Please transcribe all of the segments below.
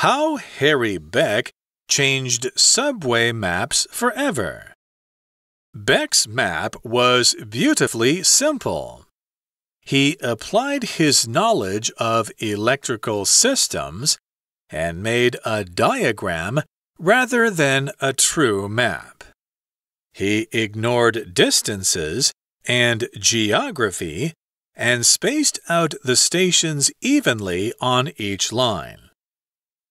How Harry Beck changed subway maps forever. Beck's map was beautifully simple. He applied his knowledge of electrical systems and made a diagram rather than a true map. He ignored distances and geography and spaced out the stations evenly on each line.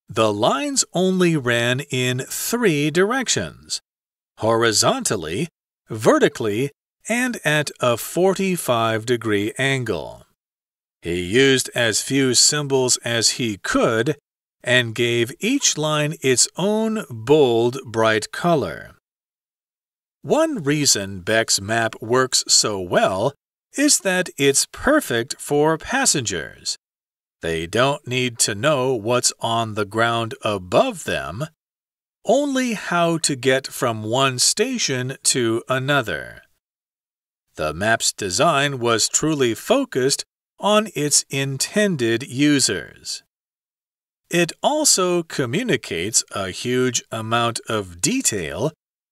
The lines only ran in three directions horizontally, vertically, and at a 45 degree angle. He used as few symbols as he could and gave each line its own bold, bright color. One reason Beck's map works so well is that it's perfect for passengers. They don't need to know what's on the ground above them, only how to get from one station to another. The map's design was truly focused on its intended users. It also communicates a huge amount of detail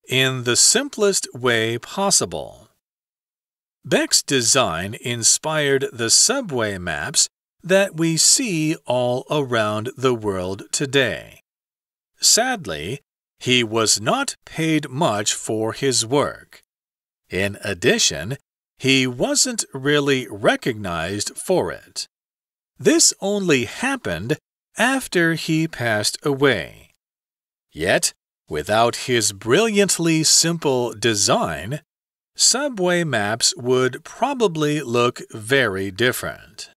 in the simplest way possible. Beck's design inspired the subway maps that we see all around the world today. Sadly, he was not paid much for his work. In addition, he wasn't really recognized for it. This only happened after he passed away. Yet, without his brilliantly simple design, subway maps would probably look very different.